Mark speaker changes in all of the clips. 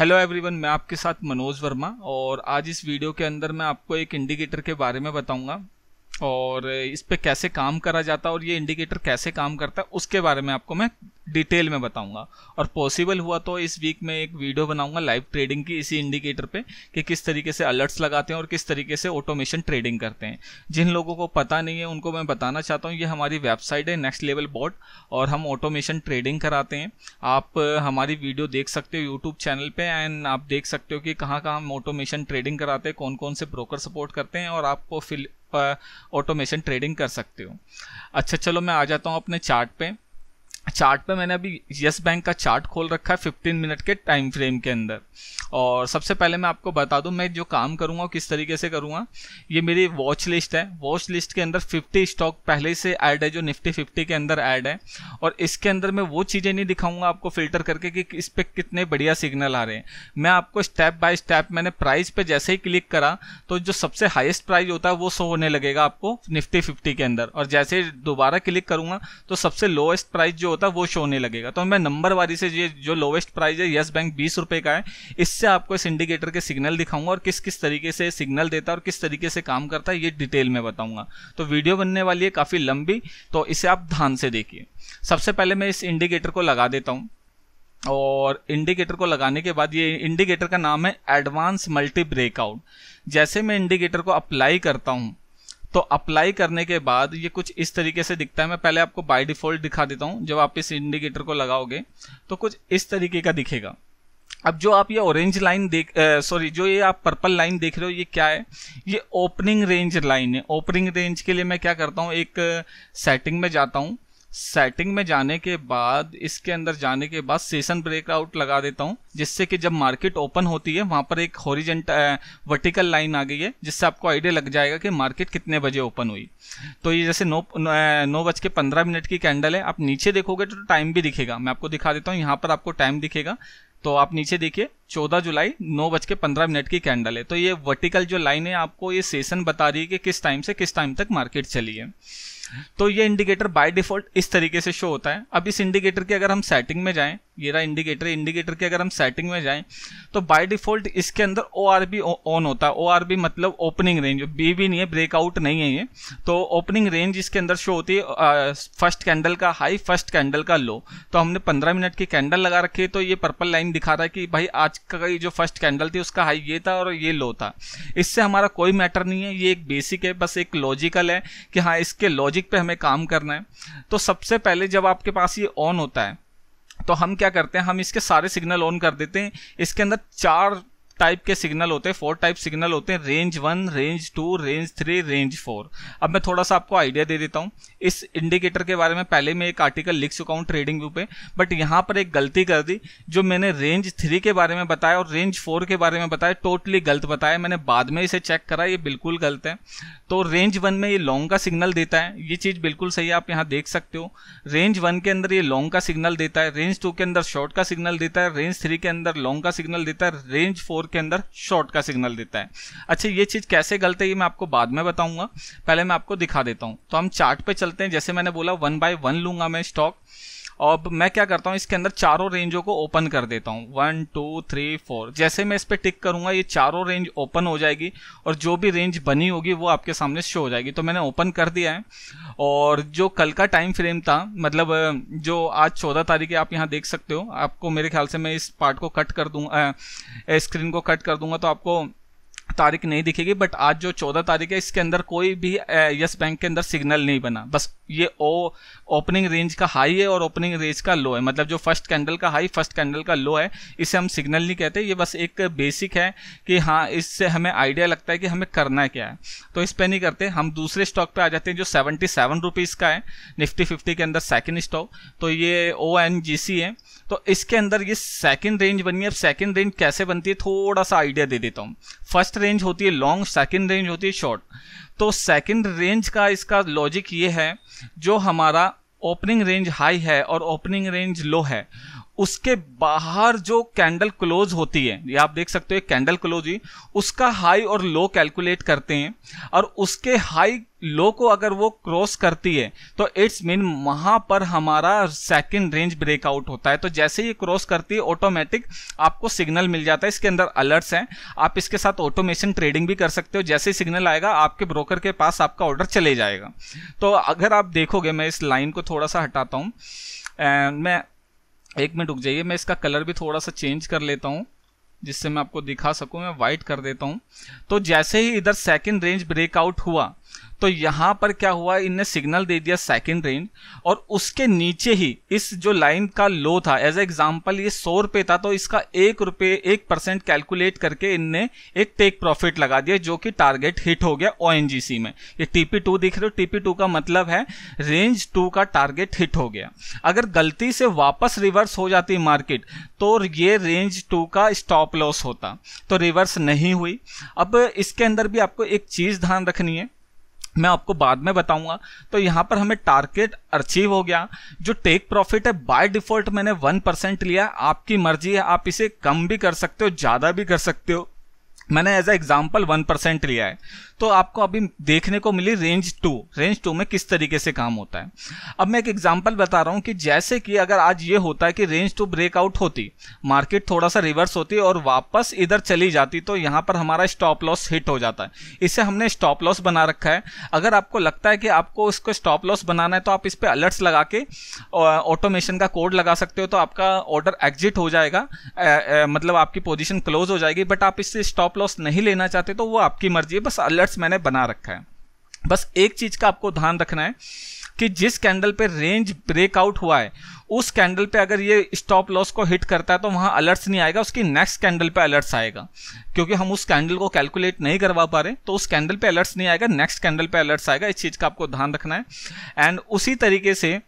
Speaker 1: hello everyone मैं आपके साथ मनोज वर्मा और आज इस वीडियो के अंदर मैं आपको एक इंडिकेटर के बारे में बताऊंगा और इस पर कैसे काम करा जाता है और ये इंडिकेटर कैसे काम करता है उसके बारे में आपको मैं डिटेल में बताऊंगा और पॉसिबल हुआ तो इस वीक में एक वीडियो बनाऊंगा लाइव ट्रेडिंग की इसी इंडिकेटर पे कि किस तरीके से अलर्ट्स लगाते हैं और किस तरीके से ऑटोमेशन ट्रेडिंग करते हैं जिन लोगों को पता नहीं है उनको मैं बताना चाहता हूँ ये हमारी वेबसाइट है नेक्स्ट लेवल बोर्ड और हम ऑटोमेशन ट्रेडिंग कराते हैं आप हमारी वीडियो देख सकते हो यूट्यूब चैनल पर एंड आप देख सकते हो कि कहाँ कहाँ हम ऑटोमेशन ट्रेडिंग कराते हैं कौन कौन से ब्रोकर सपोर्ट करते हैं और आपको ऑटोमेशन ट्रेडिंग कर सकते हो अच्छा चलो मैं आ जाता हूँ अपने चार्ट पे चार्ट पे मैंने अभी यस बैंक का चार्ट खोल रखा है 15 मिनट के टाइम फ्रेम के अंदर और सबसे पहले मैं आपको बता दूं मैं जो काम करूंगा किस तरीके से करूंगा ये मेरी वॉच लिस्ट है वॉच लिस्ट के अंदर 50 स्टॉक पहले से ऐड है जो निफ्टी 50 के अंदर ऐड है और इसके अंदर मैं वो चीज़ें नहीं दिखाऊंगा आपको फिल्टर करके कि इस पर कितने बढ़िया सिग्नल आ रहे हैं मैं आपको स्टेप बाय स्टेप मैंने प्राइस पर जैसे ही क्लिक करा तो जो सबसे हाइस्ट प्राइज होता है वो सो होने लगेगा आपको निफ्टी फिफ्टी के अंदर और जैसे दोबारा क्लिक करूँगा तो सबसे लोएस्ट प्राइस जो होता है वो शो होने लगेगा तो मैं नंबर वारी से ये जो लोवेस्ट प्राइस है यस बैंक बीस रुपए का है इससे आपको इस इंडिकेटर के सिग्नल दिखाऊंगा और किस किस तरीके से सिग्नल देता है और किस तरीके से काम करता है ये डिटेल में बताऊंगा तो वीडियो बनने वाली है काफ़ी लंबी तो इसे आप ध्यान से देखिए सबसे पहले मैं इस इंडिकेटर को लगा देता हूँ और इंडिकेटर को लगाने के बाद ये इंडिकेटर का नाम है एडवांस मल्टी ब्रेकआउट जैसे मैं इंडिकेटर को अप्लाई करता हूँ तो अप्लाई करने के बाद ये कुछ इस तरीके से दिखता है मैं पहले आपको बाय डिफॉल्ट दिखा देता हूँ जब आप इस इंडिकेटर को लगाओगे तो कुछ इस तरीके का दिखेगा अब जो आप ये ऑरेंज लाइन देख सॉरी जो ये आप पर्पल लाइन देख रहे हो ये क्या है ये ओपनिंग रेंज लाइन है ओपनिंग रेंज के लिए मैं क्या करता हूँ एक सेटिंग में जाता हूँ सेटिंग में जाने के बाद इसके अंदर जाने के बाद सेशन ब्रेकआउट लगा देता हूं जिससे कि जब मार्केट ओपन होती है वहां पर एक हॉरिजेंट वर्टिकल लाइन आ गई है जिससे आपको आइडिया लग जाएगा कि मार्केट कितने बजे ओपन हुई तो ये जैसे नौ नौ बज के पंद्रह मिनट की कैंडल है आप नीचे देखोगे तो टाइम भी दिखेगा मैं आपको दिखा देता हूँ यहाँ पर आपको टाइम दिखेगा तो आप नीचे देखिए 14 जुलाई नौ बज के पंद्रह मिनट की कैंडल है तो ये वर्टिकल जो लाइन है आपको ये सेशन बता रही है कि किस टाइम से किस टाइम तक मार्केट चली है तो ये इंडिकेटर बाय डिफॉल्ट इस तरीके से शो होता है अब इस इंडिकेटर की अगर हम सेटिंग में जाएं ये रहा इंडिकेटर इंडिकेटर के अगर हम सेटिंग में जाएं तो बाय डिफॉल्ट इसके अंदर ओ आर बी ऑन होता है ओ आर बी मतलब ओपनिंग रेंज बी भी नहीं है ब्रेकआउट नहीं है ये तो ओपनिंग रेंज इसके अंदर शो होती है फर्स्ट कैंडल का हाई फर्स्ट कैंडल का लो तो हमने पंद्रह मिनट की कैंडल लगा रखी है तो ये पर्पल लाइन दिखा रहा है कि भाई आज का जो फर्स्ट कैंडल थी उसका हाई ये था और ये लो था इससे हमारा कोई मैटर नहीं है ये एक बेसिक है बस एक लॉजिकल है कि हाँ इसके लॉजिक पर हमें काम करना है तो सबसे पहले जब आपके पास ये ऑन होता है तो हम क्या करते हैं हम इसके सारे सिग्नल ऑन कर देते हैं इसके अंदर चार टाइप के सिग्नल होते हैं फोर टाइप सिग्नल होते हैं range one range two range three range four अब मैं थोड़ा सा आपको आइडिया दे देता हूँ इस इंडिकेटर के बारे में पहले मैं एक आर्टिकल लिख चुका हूँ ट्रेडिंग व्यू पे बट यहाँ पर एक गलती कर दी जो मैंने रेंज थ्री के बारे में बताया और रेंज फोर के बारे में बताया टोटली गलत बताया मैंने बाद में इसे चेक करा ये बिल्कुल गलत है तो रेंज वन में ये लॉन्ग का सिग्नल देता है ये चीज़ बिल्कुल सही है आप यहाँ देख सकते हो रेंज वन के अंदर ये लॉन्ग का सिग्नल देता है रेंज टू के अंदर शॉर्ट का सिग्नल देता है रेंज थ्री के अंदर लॉन्ग का सिग्नल देता है रेंज फोर के अंदर शॉर्ट का सिग्नल देता है अच्छा ये चीज़ कैसे गलत है ये मैं आपको बाद में बताऊंगा पहले मैं आपको दिखा देता हूं तो हम चार्ट पे चलते हैं जैसे मैंने बोला वन बाय वन लूंगा मैं स्टॉक अब मैं क्या करता हूँ इसके अंदर चारों रेंजों को ओपन कर देता हूँ वन टू थ्री फोर जैसे मैं इस पर टिक करूँगा ये चारों रेंज ओपन हो जाएगी और जो भी रेंज बनी होगी वो आपके सामने शो हो जाएगी तो मैंने ओपन कर दिया है और जो कल का टाइम फ्रेम था मतलब जो आज चौदह तारीख है आप यहाँ देख सकते हो आपको मेरे ख्याल से मैं इस पार्ट को कट कर दूँ स्क्रीन को कट कर दूंगा तो आपको तारीख नहीं दिखेगी बट आज जो चौदह तारीख है इसके अंदर कोई भी यस बैंक के अंदर सिग्नल नहीं बना बस ये ओ ओपनिंग रेंज का हाई है और ओपनिंग रेंज का लो है मतलब जो फर्स्ट कैंडल का हाई फर्स्ट कैंडल का लो है इसे हम सिग्नल नहीं कहते ये बस एक बेसिक है कि हाँ इससे हमें आइडिया लगता है कि हमें करना है क्या है तो इस पर नहीं करते हम दूसरे स्टॉक पर आ जाते हैं जो सेवेंटी सेवन का है निफ्टी फिफ्टी के अंदर सेकेंड स्टॉक तो ये ओ एन जी सी है तो इसके अंदर ये सेकेंड रेंज बनी है अब सेकेंड रेंज कैसे बनती है थोड़ा सा आइडिया दे देता हूँ फर्स्ट रेंज रेंज होती है लॉन्ग सेकेंड रेंज होती है शॉर्ट तो सेकेंड रेंज का इसका लॉजिक ये है जो हमारा ओपनिंग रेंज हाई है और ओपनिंग रेंज लो है उसके बाहर जो कैंडल क्लोज होती है ये आप देख सकते हो कैंडल क्लोज ही उसका हाई और लो कैलकुलेट करते हैं और उसके हाई लो को अगर वो क्रॉस करती है तो इट्स मीन वहां पर हमारा सेकंड रेंज ब्रेकआउट होता है तो जैसे ये क्रॉस करती है ऑटोमेटिक आपको सिग्नल मिल जाता है इसके अंदर अलर्ट्स हैं आप इसके साथ ऑटोमेशन ट्रेडिंग भी कर सकते हो जैसे ही सिग्नल आएगा आपके ब्रोकर के पास आपका ऑर्डर चले जाएगा तो अगर आप देखोगे मैं इस लाइन को थोड़ा सा हटाता हूँ मैं एक मिनट रुक जाइए मैं इसका कलर भी थोड़ा सा चेंज कर लेता हूँ जिससे मैं आपको दिखा सकूँ मैं वाइट कर देता हूँ तो जैसे ही इधर सेकेंड रेंज ब्रेकआउट हुआ तो यहां पर क्या हुआ इनने सिग्नल दे दिया सेकेंड रेंज और उसके नीचे ही इस जो लाइन का लो था एज एग्जाम्पल ये सौ रुपए था तो इसका एक रुपये एक परसेंट कैलकुलेट करके इनने एक टेक प्रॉफिट लगा दिया जो कि टारगेट हिट हो गया ओ में ये टीपी टू दिख रहे हो टीपी टू का मतलब है रेंज टू का टारगेट हिट हो गया अगर गलती से वापस रिवर्स हो जाती मार्केट तो ये रेंज टू का स्टॉप लॉस होता तो रिवर्स नहीं हुई अब इसके अंदर भी आपको एक चीज़ ध्यान रखनी है मैं आपको बाद में बताऊंगा तो यहाँ पर हमें टारगेट अचीव हो गया जो टेक प्रॉफिट है बाय डिफॉल्ट मैंने वन परसेंट लिया आपकी मर्जी है आप इसे कम भी कर सकते हो ज़्यादा भी कर सकते हो मैंने as a example one percent लिया है तो आपको अभी देखने को मिली रेंज टू रेंज टू में किस तरीके से काम होता है अब मैं एक एग्जाम्पल बता रहा हूँ कि जैसे कि अगर आज ये होता है कि रेंज टू ब्रेकआउट होती मार्केट थोड़ा सा रिवर्स होती और वापस इधर चली जाती तो यहाँ पर हमारा स्टॉप लॉस हिट हो जाता है इसे हमने स्टॉप लॉस बना रखा है अगर आपको लगता है कि आपको इसको स्टॉप लॉस बनाना है तो आप इस पर अलर्ट्स लगा के ऑटोमेशन का कोड लगा सकते हो तो आपका ऑर्डर एग्जिट हो जाएगा आ, आ, मतलब आपकी पोजिशन क्लोज हो जाएगी बट आप इससे स्टॉप लॉस नहीं लेना चाहते तो वो आपकी मर्जी है बस अलर्ट्स मैंने बना रखा है बस एक चीज़ का आपको ध्यान रखना है कि जिस कैंडल पे रेंज ब्रेकआउट हुआ है उस कैंडल पे अगर ये स्टॉप लॉस को हिट करता है तो वहाँ अलर्ट्स नहीं आएगा उसकी नेक्स्ट कैंडल पे अलर्ट्स आएगा क्योंकि हम उस कैंडल को कैलकुलेट नहीं करवा पा रहे तो उस कैंडल पे अलर्ट्स नहीं आएगा नेक्स्ट कैंडल पे अलर्ट्स आएगा इस चीज़ का आपको ध्यान रखना है एंड उसी तरीके से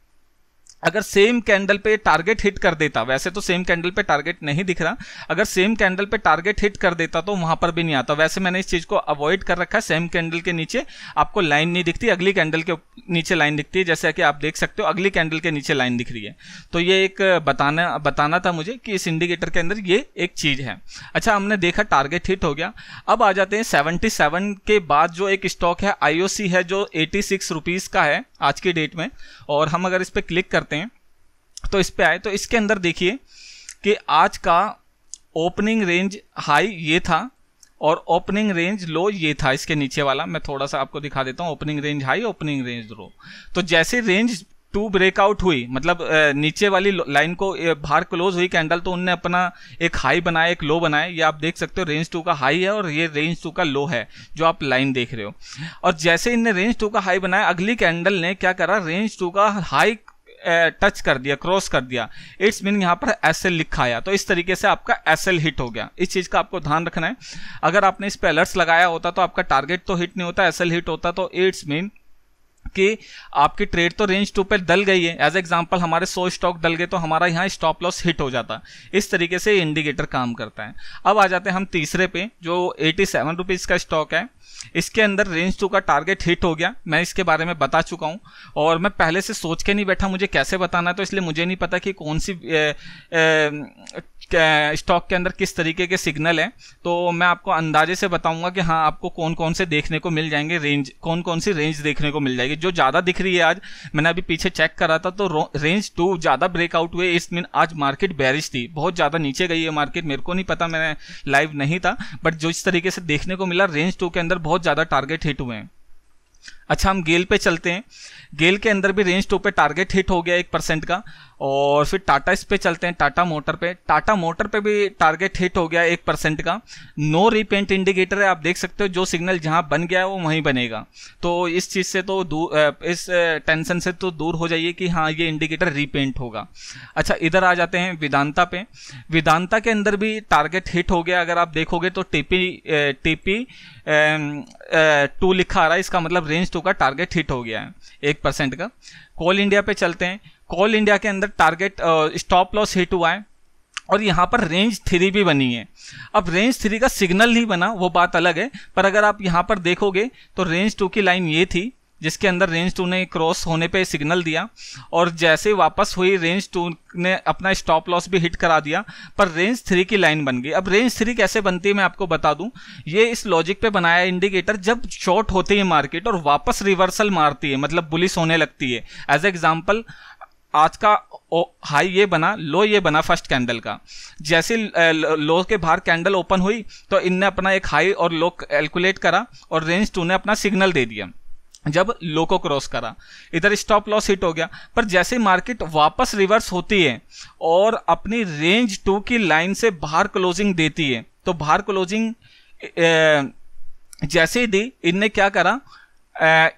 Speaker 1: अगर सेम कैंडल पे टारगेट हिट कर देता वैसे तो सेम कैंडल पे टारगेट नहीं दिख रहा अगर सेम कैंडल पे टारगेट हिट कर देता तो वहां पर भी नहीं आता वैसे मैंने इस चीज को अवॉइड कर रखा है सेम कैंडल के नीचे आपको लाइन नहीं दिखती अगली कैंडल के नीचे लाइन दिखती है जैसा कि आप देख सकते हो अगली कैंडल के नीचे लाइन दिख रही है तो ये एक बताना बताना था मुझे कि इस इंडिकेटर के अंदर ये एक चीज है अच्छा हमने देखा टारगेट हिट हो गया अब आ जाते हैं सेवेंटी के बाद जो एक स्टॉक है आईओसी है जो एटी सिक्स का है आज की डेट में और हम अगर इस पर क्लिक करते करते हैं तो इस पे आए तो इसके अंदर देखिए कि आज का ओपनिंग रेंज हाई ये था और ओपनिंग रेंज लो ये था इसके नीचे वाला मैं थोड़ा सा आपको दिखा देता हूँ opening range high opening range low तो जैसे रेंज टू ब्रेकआउट हुई मतलब नीचे वाली लाइन को बाहर क्लोज हुई कैंडल तो उनने अपना एक हाई बनाया एक लो बनाया ये आप देख सकते हो रेंज टू का हाई है और ये रेंज टू का लो है जो आप लाइन देख रहे हो और जैसे इनने रेंज टू का हाई बनाया अगली कैंडल ने क्या करा रेंज टू का हाई टच कर दिया क्रॉस कर दिया इट्स मीन यहाँ पर एस लिखा आया तो इस तरीके से आपका एस हिट हो गया इस चीज़ का आपको ध्यान रखना है अगर आपने इस पर अलर्ट्स लगाया होता तो आपका टारगेट तो हिट नहीं होता एस हिट होता तो इट्स मीन कि आपकी ट्रेड तो रेंज टू पर डल गई है एज एग्जाम्पल हमारे सौ स्टॉक डल गए तो हमारा यहाँ स्टॉप लॉस हिट हो जाता इस तरीके से इंडिकेटर काम करता है अब आ जाते हैं हम तीसरे पे जो एटी सेवन रुपीज़ का स्टॉक है इसके अंदर रेंज टू का टारगेट हिट हो गया मैं इसके बारे में बता चुका हूँ और मैं पहले से सोच के नहीं बैठा मुझे कैसे बताना है तो इसलिए मुझे नहीं पता कि कौन सी ए, ए, स्टॉक के अंदर किस तरीके के सिग्नल हैं तो मैं आपको अंदाजे से बताऊंगा कि हाँ आपको कौन कौन से देखने को मिल जाएंगे रेंज कौन कौन सी रेंज देखने को मिल जाएगी जो ज़्यादा दिख रही है आज मैंने अभी पीछे चेक करा था तो रेंज टू ज़्यादा ब्रेकआउट हुए इस मिन आज मार्केट बैरिज थी बहुत ज़्यादा नीचे गई है मार्केट मेरे को नहीं पता मैंने लाइव नहीं था बट जो इस तरीके से देखने को मिला रेंज टू के अंदर बहुत ज़्यादा टारगेट हिट हुए हैं अच्छा हम गेल पे चलते हैं गेल के अंदर भी रेंज टू पे टारगेट हिट हो गया एक परसेंट का और फिर टाटा इस पे चलते हैं टाटा मोटर पे टाटा मोटर पे भी टारगेट हिट हो गया एक परसेंट का नो रिपेंट इंडिकेटर है आप देख सकते हो जो सिग्नल जहां बन गया है वो वहीं बनेगा तो इस चीज़ से तो दूर इस टेंशन से तो दूर हो जाइए कि हाँ ये इंडिकेटर रिपेंट होगा अच्छा इधर आ जाते हैं विदांता पे विदांता के अंदर भी टारगेट हिट हो गया अगर आप देखोगे तो टीपी टीपी टू लिखा आ रहा है इसका मतलब रेंज टू का टारगेट हिट हो गया है एक परसेंट का कोल इंडिया पे चलते हैं कोल इंडिया के अंदर टारगेट स्टॉप लॉस हिट हुआ है और यहाँ पर रेंज थ्री भी बनी है अब रेंज थ्री का सिग्नल नहीं बना वो बात अलग है पर अगर आप यहाँ पर देखोगे तो रेंज टू की लाइन ये थी जिसके अंदर रेंज टू ने क्रॉस होने पे सिग्नल दिया और जैसे वापस हुई रेंज टू ने अपना स्टॉप लॉस भी हिट करा दिया पर रेंज थ्री की लाइन बन गई अब रेंज थ्री कैसे बनती है मैं आपको बता दूं ये इस लॉजिक पे बनाया इंडिकेटर जब शॉर्ट होती है मार्केट और वापस रिवर्सल मारती है मतलब बुलिस होने लगती है एज एग्जाम्पल आज का हाई ये बना लो ये बना फर्स्ट कैंडल का जैसे लो के बाहर कैंडल ओपन हुई तो इनने अपना एक हाई और लो कैलकुलेट करा और रेंज टू ने अपना सिग्नल दे दिया जब लो को क्रॉस करा इधर स्टॉप लॉस हिट हो गया पर जैसे मार्केट वापस रिवर्स होती है और अपनी रेंज टू की लाइन से बाहर क्लोजिंग देती है तो बाहर क्लोजिंग जैसे ही दी इनने क्या करा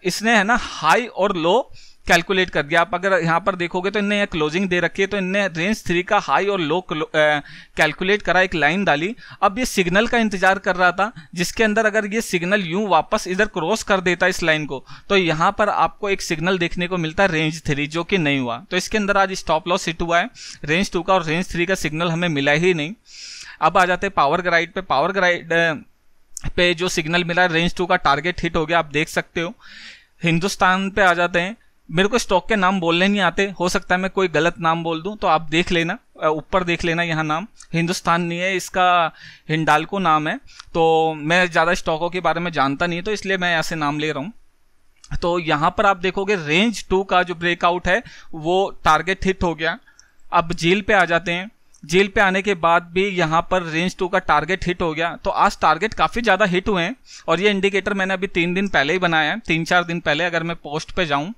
Speaker 1: इसने है ना हाई और लो कैलकुलेट कर दिया आप अगर यहाँ पर देखोगे तो इनने क्लोजिंग दे रखी है तो इनने रेंज थ्री का हाई और लो कैलकुलेट करा एक लाइन डाली अब ये सिग्नल का इंतजार कर रहा था जिसके अंदर अगर ये सिग्नल यूं वापस इधर क्रॉस कर देता इस लाइन को तो यहाँ पर आपको एक सिग्नल देखने को मिलता है रेंज थ्री जो कि नहीं हुआ तो इसके अंदर आज स्टॉप लॉस हिट हुआ है रेंज टू का और रेंज थ्री का सिग्नल हमें मिला ही नहीं अब आ जाते पावर ग्राइड पर पावर ग्राइड पे जो सिग्नल मिला रेंज टू का टारगेट हिट हो गया आप देख सकते हो हिंदुस्तान पे आ जाते हैं मेरे को स्टॉक के नाम बोलने नहीं आते हो सकता है मैं कोई गलत नाम बोल दूं तो आप देख लेना ऊपर देख लेना यहाँ नाम हिंदुस्तान नहीं है इसका हिंडालको नाम है तो मैं ज़्यादा स्टॉकों के बारे में जानता नहीं तो इसलिए मैं ऐसे नाम ले रहा हूँ तो यहाँ पर आप देखोगे रेंज टू का जो ब्रेकआउट है वो टारगेट हिट हो गया अब जेल पे आ जाते हैं जेल पे आने के बाद भी यहाँ पर रेंज टू का टारगेट हिट हो गया तो आज टारगेट काफ़ी ज़्यादा हिट हुए हैं और ये इंडिकेटर मैंने अभी तीन दिन पहले ही बनाया है तीन चार दिन पहले अगर मैं पोस्ट पे जाऊँ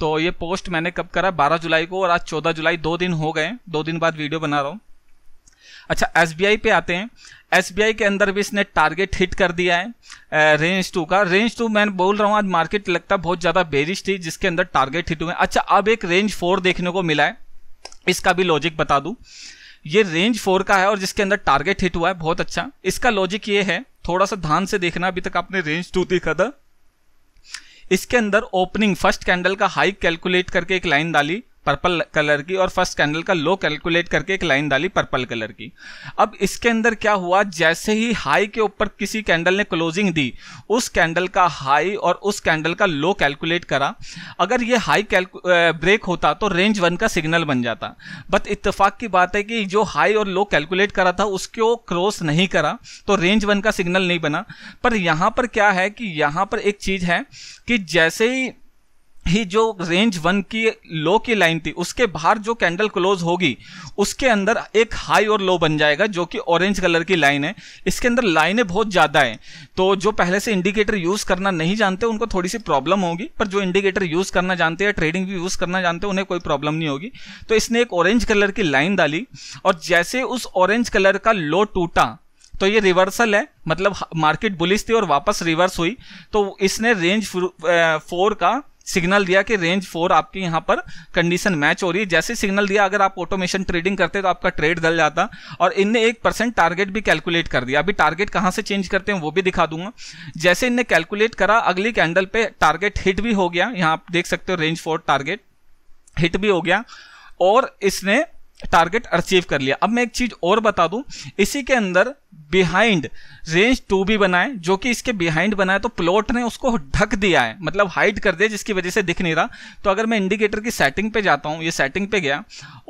Speaker 1: तो ये पोस्ट मैंने कब करा बारह जुलाई को और आज चौदह जुलाई दो दिन हो गए दो दिन बाद वीडियो बना रहा हूँ अच्छा एस पे आते हैं एस के अंदर भी इसने टारगेट हिट कर दिया है रेंज टू का रेंज टू मैं बोल रहा हूँ आज मार्केट लगता बहुत ज़्यादा बेरिश थी जिसके अंदर टारगेट हिट हुए अच्छा अब एक रेंज फोर देखने को मिला है इसका भी लॉजिक बता दूँ ये रेंज फोर का है और जिसके अंदर टारगेट हिट हुआ है बहुत अच्छा इसका लॉजिक ये है थोड़ा सा ध्यान से देखना अभी तक आपने रेंज टू देखा था इसके अंदर ओपनिंग फर्स्ट कैंडल का हाई कैलकुलेट करके एक लाइन डाली पर्पल कलर की और फर्स्ट कैंडल का लो कैलकुलेट करके एक लाइन डाली पर्पल कलर की अब इसके अंदर क्या हुआ जैसे ही हाई के ऊपर किसी कैंडल ने क्लोजिंग दी उस कैंडल का हाई और उस कैंडल का लो कैलकुलेट करा अगर ये हाई ब्रेक होता तो रेंज वन का सिग्नल बन जाता बट इतफाक की बात है कि जो हाई और लो कैलकुलेट करा था उसको क्रॉस नहीं करा तो रेंज वन का सिग्नल नहीं बना पर यहाँ पर क्या है कि यहाँ पर एक चीज़ है कि जैसे ही ही जो रेंज वन की लो की लाइन थी उसके बाहर जो कैंडल क्लोज होगी उसके अंदर एक हाई और लो बन जाएगा जो कि ऑरेंज कलर की लाइन है इसके अंदर लाइनें बहुत ज़्यादा हैं तो जो पहले से इंडिकेटर यूज़ करना नहीं जानते उनको थोड़ी सी प्रॉब्लम होगी पर जो इंडिकेटर यूज़ करना जानते हैं ट्रेडिंग भी यूज़ करना जानते हैं उन्हें कोई प्रॉब्लम नहीं होगी तो इसने एक ऑरेंज कलर की लाइन डाली और जैसे उस ऑरेंज कलर का लो टूटा तो ये रिवर्सल है मतलब मार्केट बुलिश थी और वापस रिवर्स हुई तो इसने रेंज फोर का सिग्नल दिया कि रेंज फोर आपके यहाँ पर कंडीशन मैच हो रही है जैसे सिग्नल दिया अगर आप ऑटोमेशन ट्रेडिंग करते तो आपका ट्रेड डल जाता और इनने एक परसेंट टारगेट भी कैलकुलेट कर दिया अभी टारगेट कहाँ से चेंज करते हैं वो भी दिखा दूंगा जैसे इनने कैलकुलेट करा अगली कैंडल पे टारगेट हिट भी हो गया यहाँ आप देख सकते हो रेंज फोर टारगेट हिट भी हो गया और इसने टारगेट अचीव कर लिया अब मैं एक चीज और बता दूं इसी के अंदर बिहाइंड रेंज टू भी बनाए जो कि इसके बिहाइंड बनाए तो प्लॉट ने उसको ढक दिया है मतलब हाइड कर दिया जिसकी वजह से दिख नहीं रहा तो अगर मैं इंडिकेटर की सेटिंग पे जाता हूँ ये सेटिंग पे गया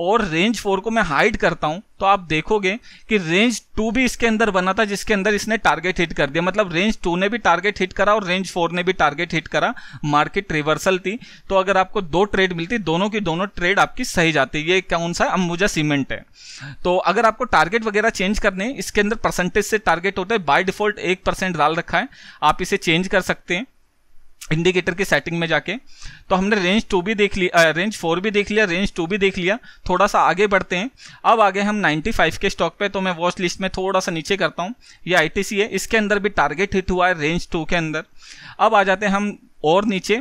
Speaker 1: और रेंज फोर को मैं हाइड करता हूँ तो आप देखोगे कि रेंज टू भी इसके अंदर बना था जिसके अंदर इसने टारगेट हिट कर दिया मतलब रेंज टू ने भी टारगेट हिट करा और रेंज फोर ने भी टारगेट हिट करा मार्केट रिवर्सल थी तो अगर आपको दो ट्रेड मिलती दोनों की दोनों ट्रेड आपकी सही जाती ये कौन सा अंबुजा सीमेंट है तो अगर आपको टारगेट वगैरह चेंज करने इसके अंदर परसेंटेज से टारगेट होता है बाय डिफॉल्ट एक परसेंट डाल रखा है आप इसे चेंज कर सकते हैं इंडिकेटर की सेटिंग में जाके तो हमने रेंज टू भी देख लिया रेंज फोर भी देख लिया रेंज टू भी देख लिया थोड़ा सा आगे बढ़ते हैं अब आगे हम 95 के स्टॉक पे तो मैं वॉच लिस्ट में थोड़ा सा नीचे करता हूँ ये आईटीसी है इसके अंदर भी टारगेट हिट हुआ है रेंज टू के अंदर अब आ जाते हैं हम और नीचे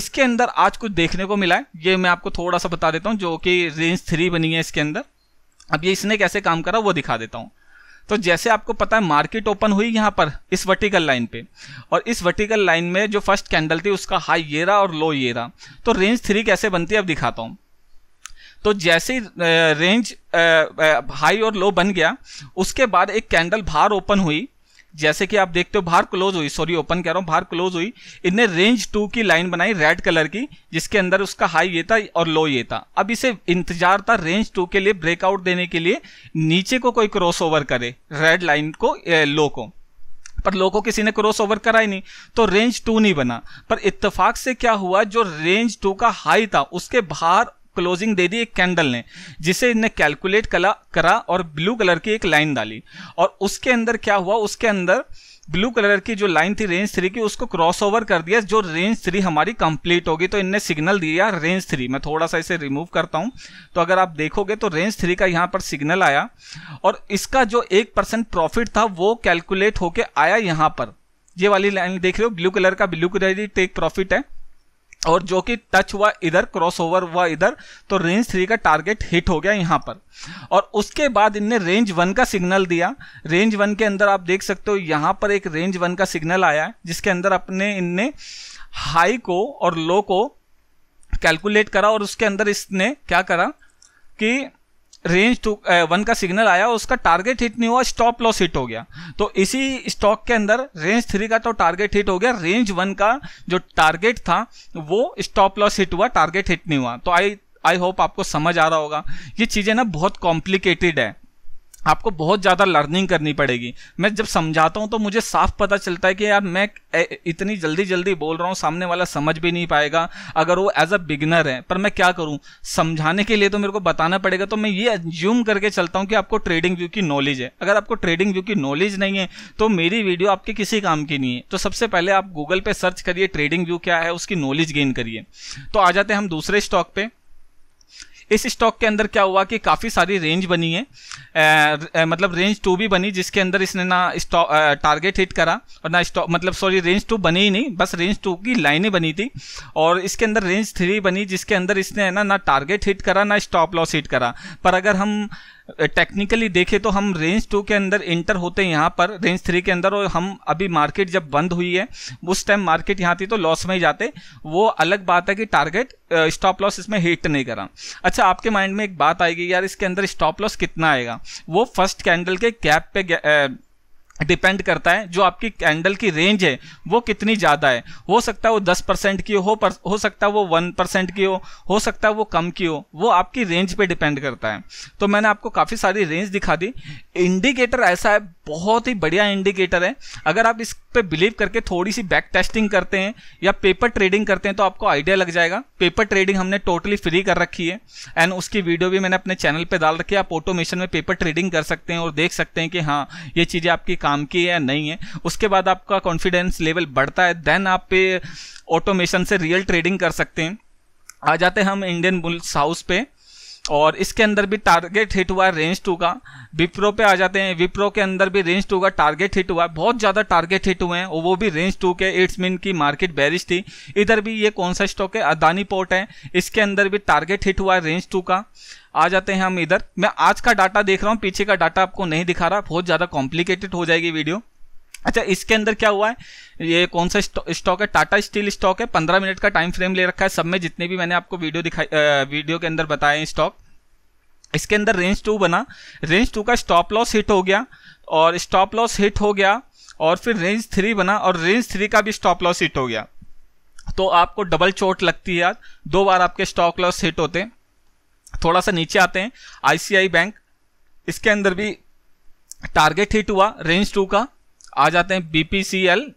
Speaker 1: इसके अंदर आज कुछ देखने को मिला है ये मैं आपको थोड़ा सा बता देता हूँ जो कि रेंज थ्री बनी है इसके अंदर अब ये इसने कैसे काम करा वो दिखा देता हूँ तो जैसे आपको पता है मार्केट ओपन हुई यहाँ पर इस वर्टिकल लाइन पे और इस वर्टिकल लाइन में जो फर्स्ट कैंडल थी उसका हाई ये रहा और लो ये रहा तो रेंज थ्री कैसे बनती है अब दिखाता हूँ तो जैसे रेंज हाई और लो बन गया उसके बाद एक कैंडल बाहर ओपन हुई जैसे कि आप देखते हो बाहर क्लोज हुई सॉरी ओपन कह रहा हूँ बाहर क्लोज हुई इनने रेंज टू की लाइन बनाई रेड कलर की जिसके अंदर उसका हाई ये था और लो ये था अब इसे इंतजार था रेंज टू के लिए ब्रेकआउट देने के लिए नीचे को कोई क्रॉस ओवर करे रेड लाइन को ए, लो को पर लो किसी ने क्रॉस ओवर करा ही नहीं तो रेंज टू नहीं बना पर इत्तेफाक से क्या हुआ जो रेंज टू का हाई था उसके बाहर क्लोजिंग दे दी एक कैंडल ने जिसे इनने कैलकुलेट कला करा और ब्लू कलर की एक लाइन डाली और उसके अंदर क्या हुआ उसके अंदर ब्लू कलर की जो लाइन थी रेंज थ्री की उसको क्रॉस ओवर कर दिया जो रेंज थ्री हमारी कंप्लीट होगी तो इनने सिग्नल दिया रेंज थ्री मैं थोड़ा सा इसे रिमूव करता हूं तो अगर आप देखोगे तो रेंज थ्री का यहां पर सिग्नल आया और इसका जो एक परसेंट प्रॉफिट था वो कैलकुलेट होके आया यहां पर ये वाली लाइन देख रहे हो ब्लू कलर का ब्लू कलर टेक प्रॉफिट है और जो कि टच हुआ इधर क्रॉस ओवर हुआ इधर तो रेंज थ्री का टारगेट हिट हो गया यहाँ पर और उसके बाद इनने रेंज वन का सिग्नल दिया रेंज वन के अंदर आप देख सकते हो यहाँ पर एक रेंज वन का सिग्नल आया है जिसके अंदर अपने इनने हाई को और लो को कैलकुलेट करा और उसके अंदर इसने क्या करा कि रेंज टू वन का सिग्नल आया उसका टारगेट हिट नहीं हुआ स्टॉप लॉस हिट हो गया तो इसी स्टॉक के अंदर रेंज थ्री का तो टारगेट हिट हो गया रेंज वन का जो टारगेट था वो स्टॉप लॉस हिट हुआ टारगेट हिट नहीं हुआ तो आई आई होप आपको समझ आ रहा होगा ये चीज़ें ना बहुत कॉम्प्लिकेटेड है आपको बहुत ज़्यादा लर्निंग करनी पड़ेगी मैं जब समझाता हूँ तो मुझे साफ पता चलता है कि यार मैं इतनी जल्दी जल्दी बोल रहा हूँ सामने वाला समझ भी नहीं पाएगा अगर वो एज अ बिगनर है पर मैं क्या करूँ समझाने के लिए तो मेरे को बताना पड़ेगा तो मैं ये एज्यूम करके चलता हूँ कि आपको ट्रेडिंग व्यू की नॉलेज है अगर आपको ट्रेडिंग व्यू की नॉलेज नहीं है तो मेरी वीडियो आपके किसी काम की नहीं है तो सबसे पहले आप गूगल पर सर्च करिए ट्रेडिंग व्यू क्या है उसकी नॉलेज गेन करिए तो आ जाते हैं हम दूसरे स्टॉक पर इस स्टॉक के अंदर क्या हुआ कि काफ़ी सारी रेंज बनी है आ, आ, मतलब रेंज टू भी बनी जिसके अंदर इसने ना स्टॉक टारगेट हिट करा और ना स्टॉक मतलब सॉरी रेंज टू बनी ही नहीं बस रेंज टू की लाइनें बनी थी और इसके अंदर रेंज थ्री बनी जिसके अंदर इसने ना ना टारगेट हिट करा ना स्टॉप लॉस हिट करा पर अगर हम टेक्निकली देखें तो हम रेंज टू के अंदर इंटर होते हैं यहाँ पर रेंज थ्री के अंदर और हम अभी मार्केट जब बंद हुई है उस टाइम मार्केट यहाँ थी तो लॉस में ही जाते वो अलग बात है कि टारगेट स्टॉप लॉस इसमें हिट नहीं करा अच्छा आपके माइंड में एक बात आएगी यार इसके अंदर स्टॉप लॉस कितना आएगा वो फर्स्ट कैंडल के कैप पे डिपेंड करता है जो आपकी कैंडल की रेंज है वो कितनी ज़्यादा है हो सकता है वो दस परसेंट की हो पर, हो सकता है वो वन परसेंट की हो हो सकता है वो कम की हो वो आपकी रेंज पे डिपेंड करता है तो मैंने आपको काफ़ी सारी रेंज दिखा दी इंडिकेटर ऐसा है बहुत ही बढ़िया इंडिकेटर है अगर आप इस पर बिलीव करके थोड़ी सी बैक टेस्टिंग करते हैं या पेपर ट्रेडिंग करते हैं तो आपको आइडिया लग जाएगा पेपर ट्रेडिंग हमने टोटली फ्री कर रखी है एंड उसकी वीडियो भी मैंने अपने चैनल पर डाल रखी है आप ऑटोमेशन में पेपर ट्रेडिंग कर सकते हैं और देख सकते हैं कि हाँ ये चीज़ें आपकी काम काम की है या नहीं है उसके बाद आपका कॉन्फिडेंस लेवल बढ़ता है देन आप पे ऑटोमेशन से रियल ट्रेडिंग कर सकते हैं आ जाते हैं हम इंडियन बुल्स हाउस पे और इसके अंदर भी टारगेट हिट हुआ है रेंज टू का विप्रो पे आ जाते हैं विप्रो के अंदर भी रेंज टू का टारगेट हिट हुआ है बहुत ज़्यादा टारगेट हिट हुए हैं और वो भी रेंज टू के एट्स मिन की मार्केट बैरिश थी इधर भी ये कौन सा स्टॉक है अदानी पोर्ट है इसके अंदर भी टारगेट हिट हुआ है रेंज टू का आ जाते हैं हम इधर मैं आज का डाटा देख रहा हूँ पीछे का डाटा आपको नहीं दिखा रहा बहुत ज़्यादा कॉम्प्लिकेटेड हो जाएगी वीडियो अच्छा इसके अंदर क्या हुआ है ये कौन सा स्टॉक है टाटा स्टील स्टॉक है पंद्रह मिनट का टाइम फ्रेम ले रखा है सब में जितने भी मैंने आपको वीडियो दिखाई वीडियो के अंदर बताए हैं स्टॉक इसके अंदर रेंज टू बना रेंज टू का स्टॉप लॉस हिट हो गया और स्टॉप लॉस हिट हो गया और फिर रेंज थ्री बना और रेंज थ्री का भी स्टॉप लॉस हिट हो गया तो आपको डबल चोट लगती है आज दो बार आपके स्टॉक लॉस हिट होते हैं थोड़ा सा नीचे आते हैं आईसीआई बैंक इसके अंदर भी टारगेट हिट हुआ रेंज टू का आ जाते हैं बीपीसीएल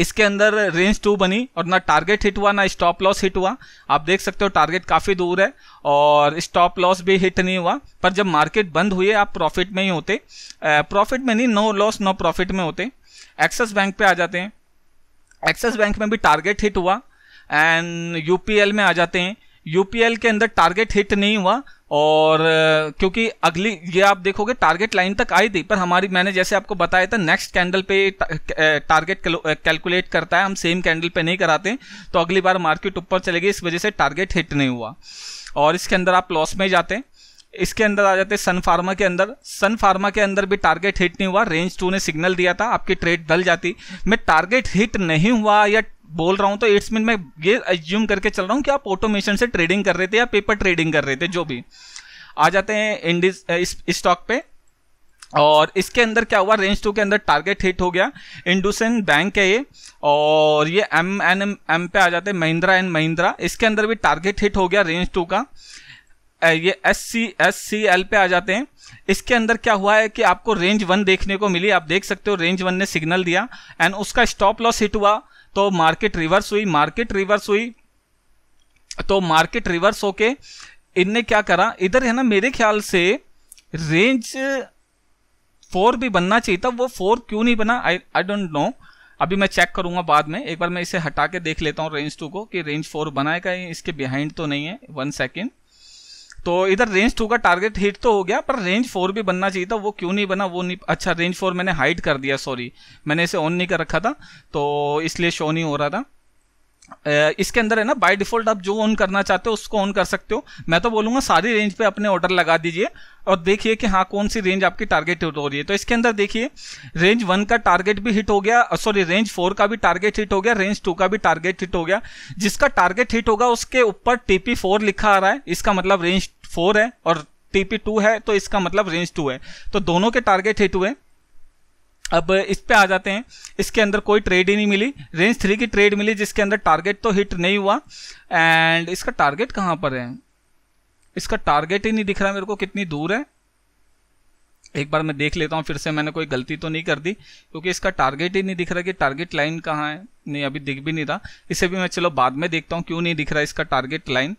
Speaker 1: इसके अंदर रेंज टू बनी और ना टारगेट हिट हुआ ना स्टॉप लॉस हिट हुआ आप देख सकते हो टारगेट काफ़ी दूर है और स्टॉप लॉस भी हिट नहीं हुआ पर जब मार्केट बंद हुई आप प्रॉफिट में ही होते प्रॉफिट में नहीं नो लॉस नो प्रॉफिट में होते एक्सिस बैंक पे आ जाते हैं एक्सिस बैंक में भी टारगेट हिट हुआ एंड यूपीएल में आ जाते हैं यूपीएल के अंदर टारगेट हिट नहीं हुआ और क्योंकि अगली ये आप देखोगे टारगेट लाइन तक आई थी पर हमारी मैंने जैसे आपको बताया था नेक्स्ट कैंडल पे टारगेट कैलकुलेट करता है हम सेम कैंडल पे नहीं कराते तो अगली बार मार्केट ऊपर चलेगी इस वजह से टारगेट हिट नहीं हुआ और इसके अंदर आप लॉस में जाते हैं इसके अंदर आ जाते सन फार्मा के अंदर सन फार्मा के अंदर भी टारगेट हिट नहीं हुआ रेंज टू ने सिग्नल दिया था आपकी ट्रेड डल जाती मैं टारगेट हिट नहीं हुआ या बोल रहा हूँ तो इट्स मीन मैं ये एज्यूम करके चल रहा हूँ कि आप ऑटोमेशन से ट्रेडिंग कर रहे थे या पेपर ट्रेडिंग कर रहे थे जो भी आ जाते हैं इंडिस स्टॉक पे और इसके अंदर क्या हुआ रेंज टू के अंदर टारगेट हिट हो गया इंडोसन बैंक है ये और ये एम एन एम एम पे आ जाते हैं महिंद्रा एंड महिंद्रा इसके अंदर भी टारगेट हिट हो गया रेंज टू का ये S C S C L पे आ जाते हैं इसके अंदर क्या हुआ है कि आपको रेंज वन देखने को मिली आप देख सकते हो रेंज वन ने सिग्नल दिया एंड उसका स्टॉप लॉस हिट हुआ तो मार्केट रिवर्स हुई मार्केट रिवर्स हुई तो मार्केट रिवर्स होके इनने क्या करा इधर है ना मेरे ख्याल से रेंज फोर भी बनना चाहिए था वो फोर क्यों नहीं बना आई आई डोंट नो अभी मैं चेक करूंगा बाद में एक बार मैं इसे हटा के देख लेता हूँ रेंज टू को कि रेंज फोर बनाएगा इसके बिहाइंड तो नहीं है वन सेकेंड तो इधर रेंज टू का टारगेट हिट तो हो गया पर रेंज फोर भी बनना चाहिए था वो क्यों नहीं बना वो नहीं अच्छा रेंज फोर मैंने हाइड कर दिया सॉरी मैंने इसे ऑन नहीं कर रखा था तो इसलिए शो नहीं हो रहा था इसके अंदर है ना बाय डिफॉल्ट आप जो ऑन करना चाहते हो उसको ऑन कर सकते हो मैं तो बोलूंगा सारी रेंज पे अपने ऑर्डर लगा दीजिए और देखिए कि हाँ कौन सी रेंज आपकी टारगेट हिट हो रही है तो इसके अंदर देखिए रेंज वन का टारगेट भी हिट हो गया सॉरी रेंज फोर का भी टारगेट हिट हो गया रेंज टू का भी टारगेट हिट हो गया जिसका टारगेट हिट होगा उसके ऊपर टीपी फोर लिखा आ रहा है इसका मतलब रेंज फोर है और टीपी टू है तो इसका मतलब रेंज टू है तो दोनों के टारगेट हिट हुए अब इस पे आ जाते हैं इसके अंदर कोई ट्रेड ही नहीं मिली रेंज थ्री की ट्रेड मिली जिसके अंदर टारगेट तो हिट नहीं हुआ एंड इसका टारगेट कहाँ पर है इसका टारगेट ही नहीं दिख रहा मेरे को कितनी दूर है एक बार मैं देख लेता हूँ फिर से मैंने कोई गलती तो नहीं कर दी क्योंकि इसका टारगेट ही नहीं दिख रहा कि टारगेट लाइन कहाँ है नहीं अभी दिख भी नहीं रहा इसे भी मैं चलो बाद में देखता हूँ क्यों नहीं दिख रहा इसका टारगेट लाइन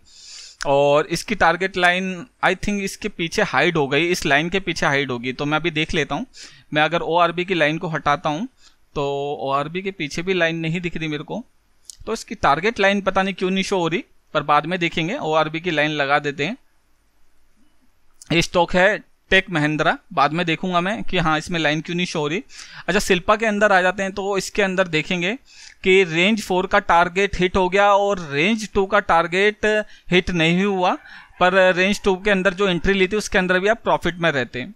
Speaker 1: और इसकी टारगेट लाइन आई थिंक इसके पीछे हाइड हो गई इस लाइन के पीछे हाइड होगी तो मैं अभी देख लेता हूँ मैं अगर ओ की लाइन को हटाता हूँ तो ओ के पीछे भी लाइन नहीं दिख रही मेरे को तो इसकी टारगेट लाइन पता नहीं क्यों नहीं शो हो रही पर बाद में देखेंगे ओ की लाइन लगा देते हैं ये स्टॉक है टेक महिंद्रा बाद में देखूंगा मैं कि हाँ इसमें लाइन क्यों नहीं शो हो रही अच्छा शिल्पा के अंदर आ जाते हैं तो इसके अंदर देखेंगे कि रेंज फोर का टारगेट हिट हो गया और रेंज टू का टारगेट हिट नहीं हुआ पर रेंज टू के अंदर जो एंट्री ली थी उसके अंदर भी आप प्रॉफिट में रहते हैं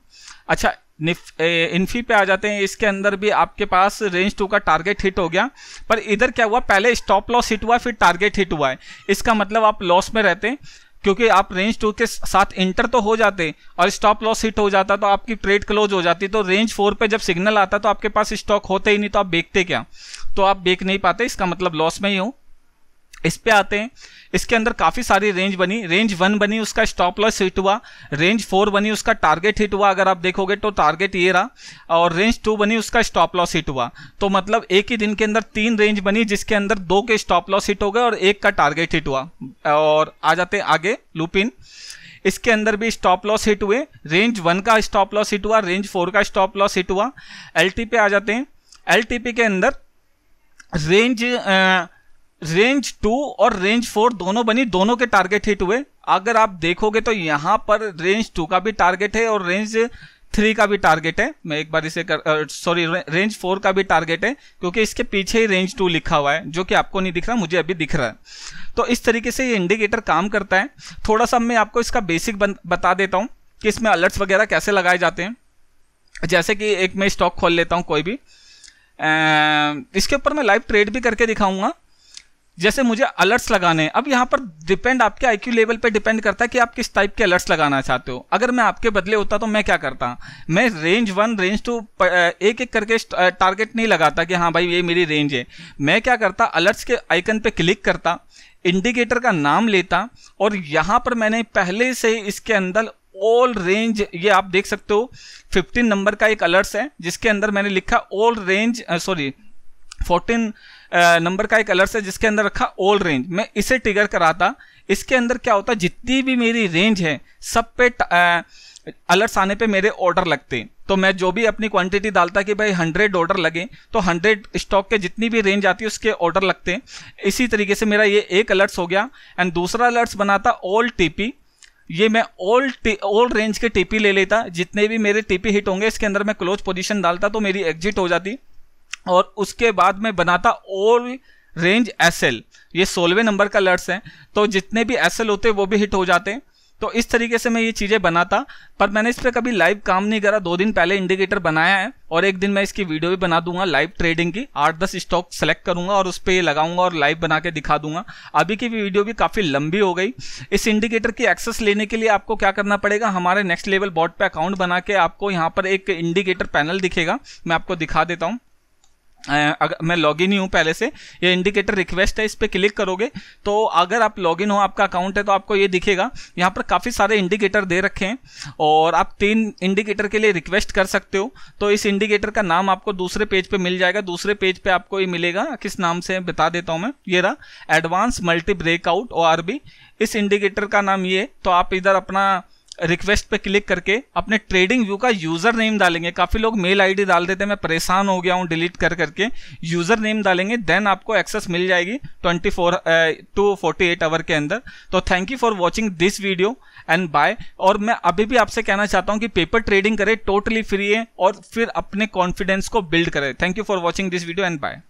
Speaker 1: अच्छा इन्फी पे आ जाते हैं इसके अंदर भी आपके पास रेंज टू का टारगेट हिट हो गया पर इधर क्या हुआ पहले स्टॉप लॉस हिट हुआ फिर टारगेट हिट हुआ है इसका मतलब आप लॉस में रहते हैं क्योंकि आप रेंज टू के साथ इंटर तो हो जाते और स्टॉप लॉस हिट हो जाता तो आपकी ट्रेड क्लोज हो जाती तो रेंज फोर पे जब सिग्नल आता तो आपके पास स्टॉक होते ही नहीं तो आप बेचते क्या तो आप बेच नहीं पाते इसका मतलब लॉस में ही हो इस पे आते हैं इसके अंदर काफ़ी सारी रेंज बनी रेंज वन बनी उसका स्टॉप लॉस हिट हुआ रेंज फोर बनी उसका टारगेट हिट हुआ अगर आप देखोगे तो टारगेट ये रहा और रेंज टू बनी उसका स्टॉप लॉस हिट हुआ तो मतलब एक ही दिन के अंदर तीन रेंज बनी जिसके अंदर दो के स्टॉप लॉस हिट हो गए और एक का टारगेट हिट हुआ और आ जाते आगे लूपिन इसके अंदर भी स्टॉप लॉस हिट हुए रेंज वन का स्टॉप लॉस हिट हुआ रेंज फोर का स्टॉप लॉस हिट हुआ एल पे आ जाते हैं एल के अंदर रेंज आ, रेंज टू और रेंज फोर दोनों बनी दोनों के टारगेट हिट हुए अगर आप देखोगे तो यहाँ पर रेंज टू का भी टारगेट है और रेंज थ्री का भी टारगेट है मैं एक बार इसे कर सॉरी रेंज फोर का भी टारगेट है क्योंकि इसके पीछे ही रेंज टू लिखा हुआ है जो कि आपको नहीं दिख रहा मुझे अभी दिख रहा है तो इस तरीके से ये इंडिकेटर काम करता है थोड़ा सा मैं आपको इसका बेसिक बता देता हूँ कि इसमें अलर्ट्स वगैरह कैसे लगाए जाते हैं जैसे कि एक मैं स्टॉक खोल लेता हूँ कोई भी इसके ऊपर मैं लाइव ट्रेड भी करके दिखाऊंगा जैसे मुझे अलर्ट्स लगाने हैं अब यहाँ पर डिपेंड आपके आईक्यू लेवल पे डिपेंड करता है कि आप किस टाइप के अलर्ट्स लगाना चाहते हो अगर मैं आपके बदले होता तो मैं क्या करता मैं रेंज वन रेंज टू एक एक करके टारगेट नहीं लगाता कि हाँ भाई ये मेरी रेंज है मैं क्या करता अलर्ट्स के आइकन पर क्लिक करता इंडिकेटर का नाम लेता और यहाँ पर मैंने पहले से इसके अंदर ऑल रेंज ये आप देख सकते हो 15 नंबर का एक अलर्ट्स है जिसके अंदर मैंने लिखा ऑल रेंज सॉरी 14 नंबर का एक अलर्ट है जिसके अंदर रखा ऑल रेंज मैं इसे ट्रिगर कराता इसके अंदर क्या होता जितनी भी मेरी रेंज है सब पे अलर्ट्स आने पे मेरे ऑर्डर लगते तो मैं जो भी अपनी क्वांटिटी डालता कि भाई हंड्रेड ऑर्डर लगे तो हंड्रेड स्टॉक के जितनी भी रेंज आती है उसके ऑर्डर लगते हैं इसी तरीके से मेरा ये एक अलर्ट्स हो गया एंड दूसरा अलर्ट्स बनाता ऑल टीपी ये मैं ऑल ऑल रेंज के टीपी ले लेता जितने भी मेरे टीपी हिट होंगे इसके अंदर मैं क्लोज पोजीशन डालता तो मेरी एग्जिट हो जाती और उसके बाद में बनाता था रेंज एस ये सोलवे नंबर का लर्ट्स हैं तो जितने भी एस होते वो भी हिट हो जाते हैं तो इस तरीके से मैं ये चीज़ें बनाता पर मैंने इस पर कभी लाइव काम नहीं करा दो दिन पहले इंडिकेटर बनाया है और एक दिन मैं इसकी वीडियो भी बना दूंगा लाइव ट्रेडिंग की आठ दस स्टॉक सेलेक्ट करूंगा और उस पर ये लगाऊंगा और लाइव बना के दिखा दूंगा अभी की भी वीडियो भी काफ़ी लंबी हो गई इस इंडिकेटर की एक्सेस लेने के लिए आपको क्या करना पड़ेगा हमारे नेक्स्ट लेवल बॉट पर अकाउंट बना के आपको यहाँ पर एक इंडिकेटर पैनल दिखेगा मैं आपको दिखा देता हूँ अगर मैं लॉगिन ही हूँ पहले से ये इंडिकेटर रिक्वेस्ट है इस पर क्लिक करोगे तो अगर आप लॉगिन हो आपका अकाउंट है तो आपको ये दिखेगा यहाँ पर काफ़ी सारे इंडिकेटर दे रखे हैं और आप तीन इंडिकेटर के लिए रिक्वेस्ट कर सकते हो तो इस इंडिकेटर का नाम आपको दूसरे पेज पे मिल जाएगा दूसरे पेज पे आपको ये मिलेगा किस नाम से बता देता हूँ मैं ये रहा एडवांस मल्टी ब्रेकआउट ओ इस इंडिकेटर का नाम ये तो आप इधर अपना रिक्वेस्ट पे क्लिक करके अपने ट्रेडिंग व्यू का यूजर नेम डालेंगे काफी लोग मेल आईडी डाल देते हैं मैं परेशान हो गया हूँ डिलीट कर करके यूजर नेम डालेंगे देन आपको एक्सेस मिल जाएगी 24 फोर टू फोर्टी आवर के अंदर तो thank you for watching this video and bye और मैं अभी भी आपसे कहना चाहता हूँ कि पेपर ट्रेडिंग करें टोटली फ्री है और फिर अपने कॉन्फिडेंस को बिल्ड करें thank you for watching this video and bye